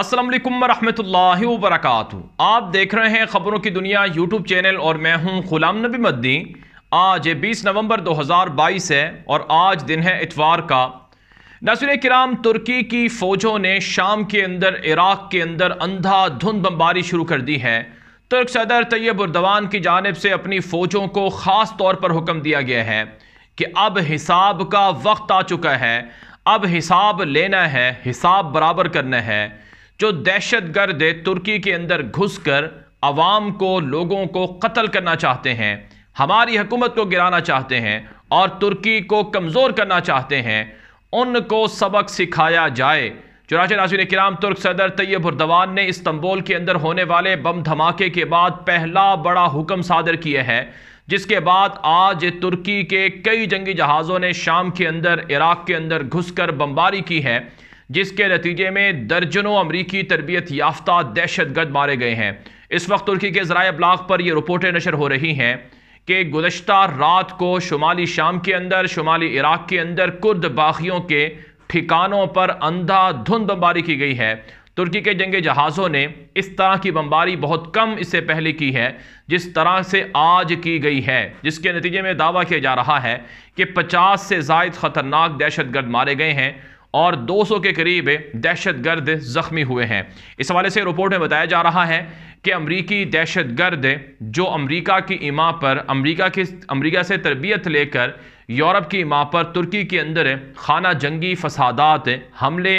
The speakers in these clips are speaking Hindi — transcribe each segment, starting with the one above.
असलम वरहमल वरक आप देख रहे हैं ख़बरों की दुनिया यूट्यूब चैनल और मैं हूं गुलाम नबी मद्दी आज 20 नवंबर 2022 है और आज दिन है इतवार का नसर कराम तुर्की की फ़ौजों ने शाम के अंदर इराक़ के अंदर अंधा धुंध बमबारी शुरू कर दी है तुर्क सदर तैयब उर्दवान की जानब से अपनी फ़ौजों को ख़ास तौर पर हुक्म दिया गया है कि अब हिसाब का वक्त आ चुका है अब हिसाब लेना है हिसाब बराबर करना है जो दहशत गर्द तुर्की के अंदर घुस कर आवाम को लोगों को कत्ल करना चाहते हैं हमारी हुकूमत को गिराना चाहते हैं और तुर्की को कमज़ोर करना चाहते हैं उनको सबक सिखाया जाए चुनाच नाजिन कराम तुर्क सदर तैयब उर्दवान ने इस्तंबोल के अंदर होने वाले बम धमाके के बाद पहला बड़ा हुक्म सादर किया है जिसके बाद आज तुर्की के कई जंगी जहाज़ों ने शाम के अंदर इराक़ के अंदर घुसकर बमबारी की है जिसके नतीजे में दर्जनों अमरीकी तरबियत याफ्ता दहशत गर्द मारे गए हैं इस वक्त तुर्की के ज़रा अब्लाक पर यह रिपोर्टें नशर हो रही हैं कि गुजशत रात को शुमाली शाम के अंदर शुमाली इराक़ के अंदर कुर्द बाखियों के ठिकानों पर अंधा धुंध बमबारी की गई है तुर्की के जंग जहाज़ों ने इस तरह की बमबारी बहुत कम इससे पहले की है जिस तरह से आज की गई है जिसके नतीजे में दावा किया जा रहा है कि 50 से जायद ख़तरनाक दहशत गर्द मारे गए हैं और 200 के करीब दहशतगर्द ज़ख्मी हुए हैं इस हवाले से रिपोर्ट में बताया जा रहा है कि अमरीकी दहशतगर्द जो अमरीका की इमा पर अमरीका की अमरीका से तरबियत लेकर यूरोप की इमा पर तुर्की के अंदर खाना जंगी फसादात हमले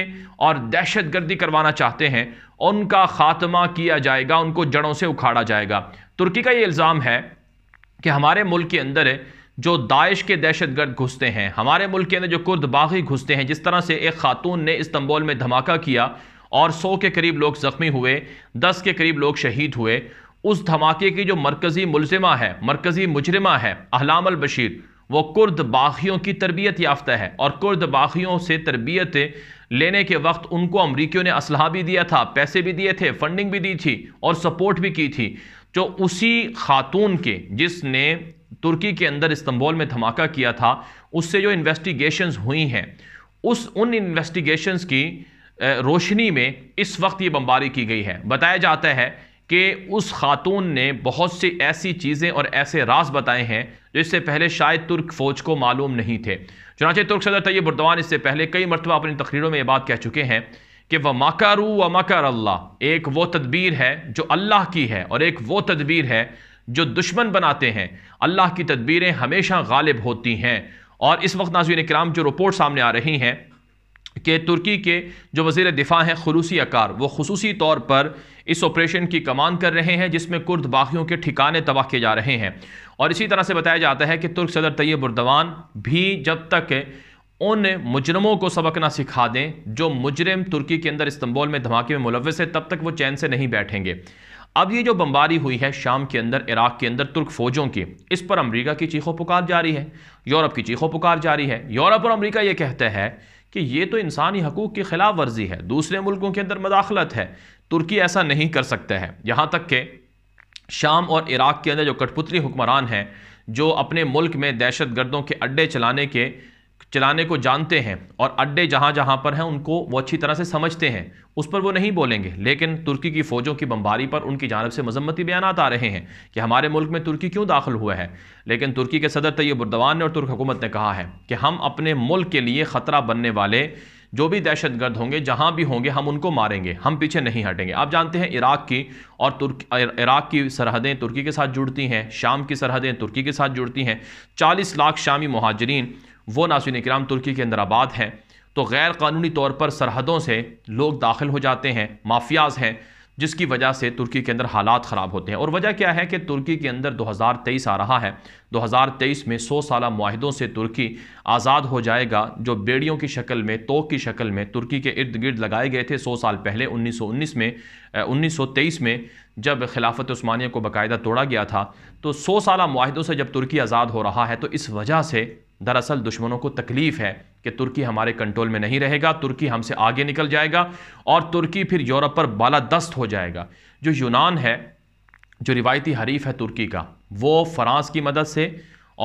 और दहशत गर्दी करवाना चाहते हैं उनका खात्मा किया जाएगा उनको जड़ों से उखाड़ा जाएगा तुर्की का ये इल्ज़ाम है कि हमारे मुल्क के अंदर जो दाइश के दहशतगर्द घुसते हैं हमारे मुल्क के अंदर जो कुर्द बागी घुसते हैं जिस तरह से एक खातून ने इस्तंबोल में धमाका किया और सौ के करीब लोग ज़ख्मी हुए दस के करीब लोग शहीद हुए उस धमाके की जो मरकज़ी मुलजमा है मरकज़ी मुजरमा है अहलाम अल बशीर वो कुर्द बागियों की तरबियत याफ्ता है और कुर्द बागियों से तरबियत लेने के वक्त उनको अमरीकियों ने असलाह भी दिया था पैसे भी दिए थे फंडिंग भी दी थी और सपोर्ट भी की थी जो उसी खातून के जिसने तुर्की के अंदर इस्तंबोल में धमाका किया था उससे जो इन्वेस्टिगेशंस हुई हैं उस उन इन्वेस्टिगेशंस की रोशनी में इस वक्त ये बमबारी की गई है बताया जाता है कि उस खातून ने बहुत सी ऐसी चीज़ें और ऐसे राज बताए हैं जो इससे पहले शायद तुर्क फ़ौज को मालूम नहीं थे चुनाचे तुर्क सदर तैयब बुरदवान इससे पहले कई मरतबा अपनी तकरीरों में ये बात कह चुके हैं कि व मकारू व मकर अल्लाह एक वो तदबीर है जो अल्लाह की है और एक वो तदबीर है जो दुश्मन बनाते हैं अल्लाह की तदबीरें हमेशा गालिब होती हैं और इस वक्त नाजीन कराम जो रिपोर्ट सामने आ रही हैं कि तुर्की के जो वजीर दिफा हैं खलूसी अकार वो खसूसी तौर पर इस ऑपरेशन की कमान कर रहे हैं जिसमें कुर्द बागियों के ठिकाने तबाह किए जा रहे हैं और इसी तरह से बताया जाता है कि तुर्क सदर तैयब उर्दवान भी जब तक उन मुजरमों को सबक ना सिखा दें जो मुजरम तुर्की के अंदर इस्तंबुल में धमाके में मुलवस है तब तक वो चैन से नहीं बैठेंगे अब ये जो बमबारी हुई है शाम के अंदर इराक के अंदर तुर्क फौजों की इस पर अमेरिका की चीखों पुकार जारी है यूरोप की चीखों पुकार जारी है यूरोप और अमेरिका ये कहते हैं कि ये तो इंसानी हकूक़ की खिलाफ वर्जी है दूसरे मुल्कों के अंदर मदाखलत है तुर्की ऐसा नहीं कर सकते हैं यहाँ तक कि शाम और इराक के अंदर जो कठपुतली हुक्मरान हैं जो अपने मुल्क में दहशत गर्दों के अड्डे चलाने के चलाने को जानते हैं और अड्डे जहाँ जहाँ पर हैं उनको वो अच्छी तरह से समझते हैं उस पर वो नहीं बोलेंगे लेकिन तुर्की की फ़ौजों की बमबारी पर उनकी जानब से मजम्मती बयान आ रहे हैं कि हमारे मुल्क में तुर्की क्यों दाखिल हुआ है लेकिन तुर्की के सदर तैयबुर्दवान ने और तुर्क हुकूमत ने कहा है कि हम अपने मुल्क के लिए ख़तरा बनने वाले जो भी दहशत गर्द होंगे जहाँ भी होंगे हम उनको मारेंगे हम पीछे नहीं हटेंगे आप जानते हैं इराक़ की और तुर्की इराक़ की सरहदें तुर्की के साथ जुड़ती हैं शाम की सरहदें तुर्की के साथ जुड़ती हैं चालीस लाख शामी महाजरीन वो नासिन कराम तुर्की के अंदर आबाद हैं तो गैर कानूनी तौर पर सरहदों से लोग दाखिल हो जाते हैं माफियाज हैं जिसकी वजह से तुर्की के अंदर हालात ख़राब होते हैं और वजह क्या है कि तुर्की के अंदर 2023 आ रहा है 2023 में 100 साल माहिदों से तुर्की आज़ाद हो जाएगा जो बेड़ियों की शक्ल में तो की शक्ल में तुर्की के इर्द गिर्द लगाए गए थे 100 साल पहले 1919 में 1923 में जब खिलाफत स्मानिया को बाकायदा तोड़ा गया था तो सौ साल माहिदों से जब तुर्की आज़ाद हो रहा है तो इस वजह से दरअसल दुश्मनों को तकलीफ़ है कि तुर्की हमारे कंट्रोल में नहीं रहेगा तुर्की हमसे आगे निकल जाएगा और तुर्की फिर यूरोप पर बाला दस्त हो जाएगा जो यूनान है जो रिवायती हरीफ है तुर्की का वो फ्रांस की मदद से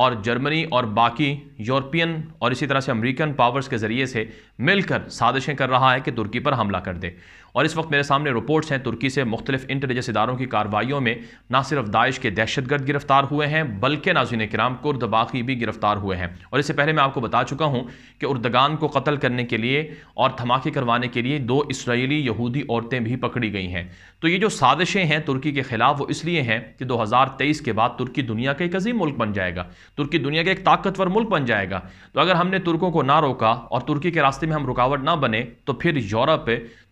और जर्मनी और बाकी यूरोपियन और इसी तरह से अमेरिकन पावर्स के ज़रिए से मिलकर साजिशें कर रहा है कि तुर्की पर हमला कर दे और इस वक्त मेरे सामने रिपोर्ट्स हैं तुर्की से मुख्तलिफ इंटेलिजेंस इदारों की कार्रवाइयों में ना सिर्फ दाइश के दहशतगर्द गिरफ्तार हुए हैं बल्कि नाजीन कराम कुर्द बाकी भी गिरफ्तार हुए हैं और इससे पहले मैं आपको बता चुका हूँ कि उर्दगान को कत्ल करने के लिए और धमाके करवाने के लिए दो इसराइली यहूदी औरतें भी पकड़ी गई हैं तो ये जो साजिशें हैं तुर्की के खिलाफ वो इसलिए हैं कि दो हज़ार तेईस के बाद तुर्की दुनिया का एक अजीम मुल्क बन जाएगा तुर्की दुनिया का एक ताकतवर मुल्क बन जाएगा तो अगर हमने तुर्कों को ना रोका और तुर्की के रास्ते में हम रुकावट ना बने तो फिर यूरोप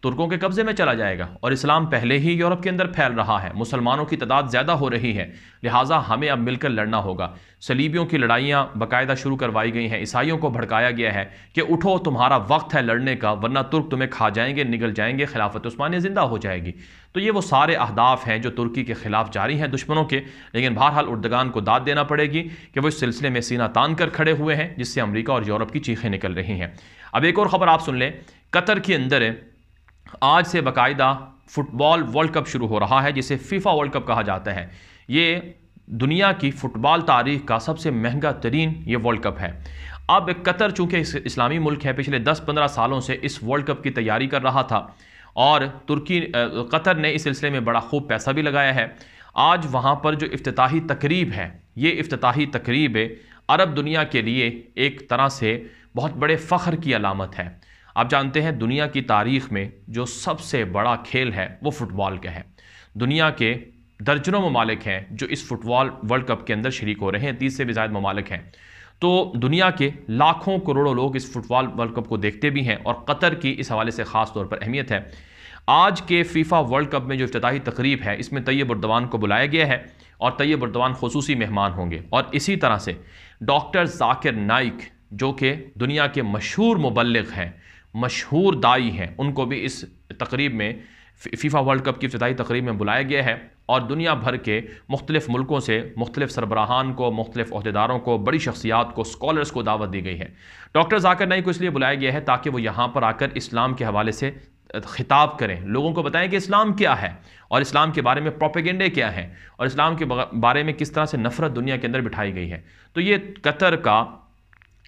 तुर्कों के कब्ज़े में चला जाएगा और इस्लाम पहले ही यूरोप के अंदर फैल रहा है मुसलमानों की तादाद ज़्यादा हो रही है लिहाजा हमें अब मिलकर लड़ना होगा सलीबियों की लड़ाइयाँ बाकायदा शुरू करवाई गई हैं ईसाइयों को भड़काया गया है कि उठो तुम्हारा वक्त है लड़ने का वरना तुर्क तुम्हें खा जाएंगे निगल जाएंगे खिलाफत उस्मानिया ज़िंदा हो जाएगी तो ये वो सारे अहदाफ हैं जो तुर्की के ख़िलाफ़ जारी हैं दुश्मनों के लेकिन बहरहाल उर्दगान को दाद देना पड़ेगी कि वो इस सिलसिले में सीना तान कर खड़े हुए हैं जिससे अमरीका और यूरोप की चीखें निकल रही हैं अब एक और ख़बर आप सुन लें कतर के अंदर आज से बाकायदा फुटबॉल वर्ल्ड कप शुरू हो रहा है जिसे फीफा वर्ल्ड कप कहा जाता है ये दुनिया की फ़ुटबॉल तारीख का सबसे महंगा तरीन ये वर्ल्ड कप है अब कतर चूँकि इस्लामी मुल्क है पिछले 10-15 सालों से इस वर्ल्ड कप की तैयारी कर रहा था और तुर्की कतर ने इस सिलसिले में बड़ा खूब पैसा भी लगाया है आज वहाँ पर जो अफ्ती तकरीब है ये अफ्ताही तकरीब अरब दुनिया के लिए एक तरह से बहुत बड़े फ़ख्र की अलामत है आप जानते हैं दुनिया की तारीख में जो सबसे बड़ा खेल है वो फ़ुटबॉल का है दुनिया के दर्जनों ममालिक हैं जो इस फुटबॉल वर्ल्ड कप के अंदर शरीक हो रहे हैं तीस से भी ज़्यादा ममालिक हैं तो दुनिया के लाखों करोड़ों लोग इस फुटबॉल वर्ल्ड कप को देखते भी हैं और कतर की इस हवाले से ख़ास तौर पर अहमियत है आज के फीफा वर्ल्ड कप में जो अफ्ताही तकरीब है इसमें तैयब उर्दवान को बुलाया गया है और तैयब उर्दवान खसूसी मेहमान होंगे और इसी तरह से डॉक्टर जाकिर नाइक जो कि दुनिया के मशहूर मुबलक हैं मशहूर दाई हैं उनको भी इस तकरीब में फीफा वर्ल्ड कप की इब्तदाई तकरीब में बुलाया गया है और दुनिया भर के मुख्तलिफ़ मुल्कों से मुख्तलिफ सरबराहान को मुख्तलिफ अहदेदारों को बड़ी शख्सियात को स्कॉलर्स को दावत दी गई है डॉक्टर जाकर नई को इसलिए बुलाया गया है ताकि वो यहाँ पर आकर इस्लाम के हवाले से खिताब करें लोगों को बताएं कि इस्लाम क्या है और इस्लाम के बारे में प्रोपेगेंडे क्या हैं और इस्लाम के बारे में किस तरह से नफ़रत दुनिया के अंदर बिठाई गई है तो ये कतर का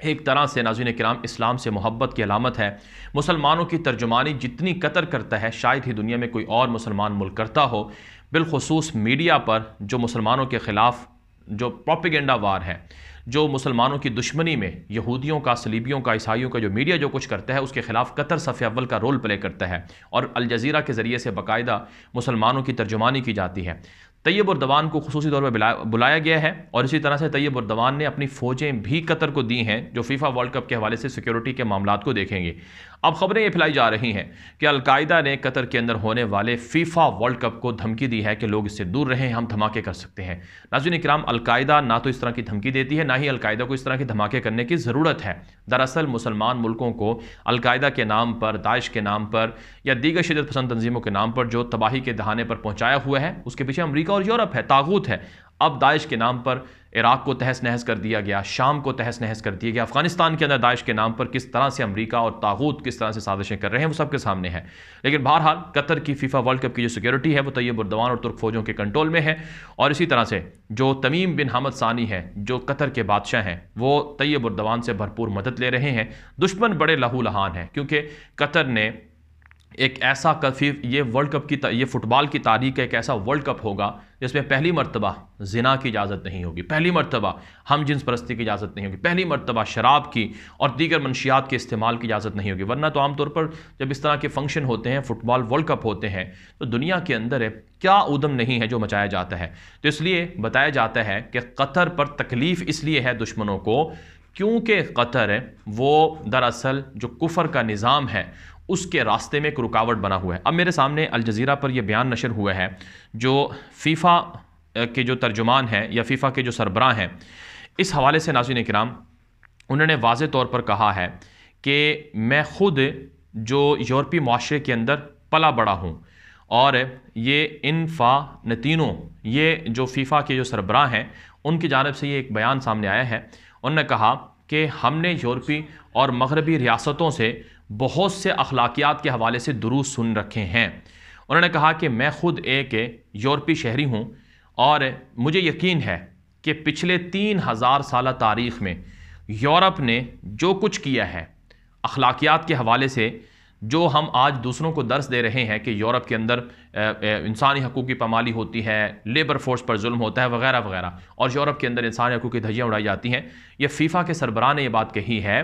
एक तरह से नाजिन कराम इस्लाम से मोहब्बत की अलामत है मुसलमानों की तर्जुमानी जितनी कतर करता है शायद ही दुनिया में कोई और मुसलमान मुल्क करता हो बिलखसूस मीडिया पर जो मुसलमानों के ख़िलाफ़ जो प्रोपिगेंडा वार है जो मुसलमानों की दुश्मनी में यहूदियों का सलीबियों का ईसाइयों का जो मीडिया जो कुछ करता है उसके ख़िलाफ़ कतर सफ़े अव्वल का रोल प्ले करता है और अलज़ीरा के ज़रिए से बाकायदा मुसलमानों की तर्जुमानी की जाती है तैयब और दवान को खसूसी तौर पर बुलाया गया है और इसी तरह से तैयब और दवान ने अपनी फ़ौजें भी कतर को दी हैं जो फीफा वर्ल्ड कप के हवाले से सिक्योरिटी के मामला को देखेंगे अब खबरें ये फैलाई जा रही हैं कि अलकायदा ने कतर के अंदर होने वाले फीफा वर्ल्ड कप को धमकी दी है कि लोग इससे दूर रहें हम धमाके कर सकते हैं नाजिन इक्राम अलकायदा ना तो इस तरह की धमकी देती है ना ही अलकायदा को इस तरह के धमाके करने की ज़रूरत है दरअसल मुसलमान मुल्कों को अलकायदा के नाम पर दाइश के नाम पर या दीगर शदत पसंद तंजीमों के नाम पर जो तबाही के दहाने पर पहुँचाया हुआ है उसके पीछे अमरीका और यूरोप है तागूत है अब दाइश के नाम पर इराक़ को तहस नहस कर दिया गया शाम को तहस नहस कर दिया गया अफगानिस्तान के अंदर दाइश के नाम पर किस तरह से अमरीका और ताहूत किस तरह से साजिशें कर रहे हैं वो सबके सामने है लेकिन बहरहाल कतर की फीफा वर्ल्ड कप की जो सिक्योरिटी है वो तैयब उर्दवान और तुर्क फौजों के कंट्रोल में है और इसी तरह से जो तमीम बिन हमद सानी है जो कतर के बादशाह हैं वो तैयब उर्दवान से भरपूर मदद ले रहे हैं दुश्मन बड़े लहू लहान हैं क्योंकि कतर ने एक ऐसा कफी ये वर्ल्ड कप की ये फ़ुटबॉल की तारीख का एक ऐसा वर्ल्ड कप होगा जिसमें पहली मरतबा जिना की इजाज़त नहीं होगी पहली मरतबा हम जिन्स परस्ती की इजाज़त नहीं होगी पहली मरतबा शराब की और दीगर मनशियात के इस्तेमाल की इजाज़त नहीं होगी वरना तो आमतौर पर जब इस तरह के फंक्शन होते हैं फ़ुटबॉल वर्ल्ड कप होते हैं तो दुनिया के अंदर क्या उदम नहीं है जो मचाया जाता है तो इसलिए बताया जाता है कि कतर पर तकलीफ़ इसलिए है दुश्मनों को क्योंकि कतर वो दरअसल जो कुफर का निज़ाम है उसके रास्ते में एक रुकावट बना हुआ है अब मेरे सामने अल जज़ीरा पर यह बयान नशर हुआ है जो फ़ीफ़ा के जो तर्जुमान हैं या फ़ीफ़ा के जो सरबराह हैं इस हवाले से नाजिन कराम उन्होंने वाज तौर पर कहा है कि मैं ख़ुद जो यूरोपी माशरे के अंदर पला बड़ा हूँ और ये इन फा नतीनों ये जो फ़ीफ़ा के जो सरबराह हैं उनकी जानब से ये एक बयान सामने आया है उनने कहा कि हमने यूरोपी और मगरबी रियासतों से बहुत से अखलाकियात के हवाले से दुरुस्त सुन रखे हैं उन्होंने कहा कि मैं ख़ुद एक यूरोपी शहरी हूँ और मुझे यकीन है कि पिछले तीन हज़ार साल तारीख़ में यूरोप ने जो कुछ किया है अखलाकियात के हवाले से जो हम आज दूसरों को दर्स दे रहे हैं कि यूरोप के अंदर इंसानी हकूक़ की पमाली होती है लेबर फोर्स पर जुल्म होता है वगैरह वगैरह और यूरोप के अंदर इंसानी हकूक़ की धज्जियाँ उड़ाई जाती हैं यह फ़ीफ़ा के सरबराह ने यह बात कही है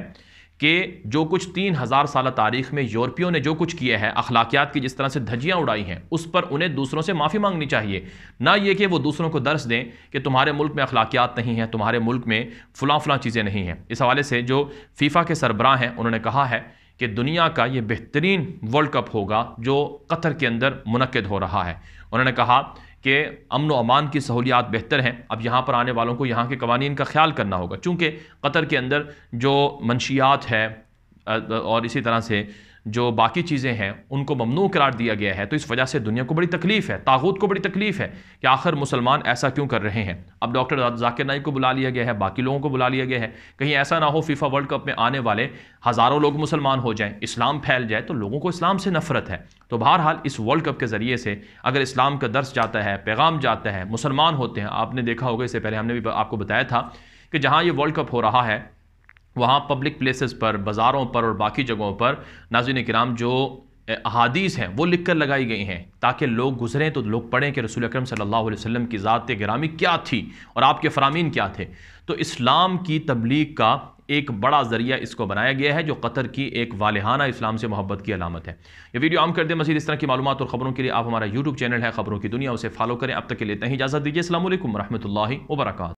कि जो कुछ तीन हज़ार साल तारीख में यूरोपियों ने जो कुछ किया है अखलाकियात की जिस तरह से धज्जियाँ उड़ाई हैं उस पर उन्हें दूसरों से माफ़ी मांगनी चाहिए ना ये कि वो दूसरों को दर्श दें कि तुम्हारे मुल्क में अखलाकियात नहीं हैं तुम्हारे मुल्क में फ़लाँ फ़लाँ चीज़ें नहीं हैं इस हवाले से जो फीफा के सरबराह हैं उन्होंने कहा है कि दुनिया का ये बेहतरीन वर्ल्ड कप होगा जो कतर के अंदर मनद हो रहा है उन्होंने कहा कि अमन व अमान की सहूलियात बेहतर हैं अब यहाँ पर आने वालों को यहाँ के कवानीन का ख्याल करना होगा चूँकि कतर के अंदर जो मनशियात है और इसी तरह से जो बाकी चीज़ें हैं उनको ममनू करार दिया गया है तो इस वजह से दुनिया को बड़ी तकलीफ़ है तागूत को बड़ी तकलीफ़ है कि आखिर मुसलमान ऐसा क्यों कर रहे हैं अब डॉक्टर जाकिर नाइक को बुला लिया गया है बाकी लोगों को बुला लिया गया है कहीं ऐसा ना हो फीफा वर्ल्ड कप में आने वाले हज़ारों लोग मुसलमान हो जाएँ इस्लाम फैल जाए तो लोगों को इस्लाम से नफरत है तो बहरहाल इस वर्ल्ड कप के ज़रिए से अगर इस्लाम का दर्श जाता है पैगाम जाता है मुसलमान होते हैं आपने देखा होगा इससे पहले हमने भी आपको बताया था कि जहाँ ये वर्ल्ड कप हो रहा है वहाँ पब्लिक प्लेसेस पर बाज़ारों पर और बाकी जगहों पर नाजिन कराम जो अहादीस हैं वो लिख कर लगाई गई हैं ताकि लोग गुजरें तो लोग पढ़ें कि रसूल अक्रम सल्ला वसम की ज़ात गिरामी क्या थी और आपके फ़रामीन क्या थे तो इस्लाम की तबलीग का एक बड़ा ज़रिया इसको बनाया गया है जो कतर की एक वालहाना इस्लाम से मोहब्बत की अलामत है यह वीडियो आम कर दें मजीद इस तरह की मालूम और ख़बरों के लिए आप हमारा यूट्यूब चैनल है ख़बरों की दुनिया उसे फॉलो करें अब तक के लिए इतना ही इजाज़त दीजिए असल वरहमल वर्क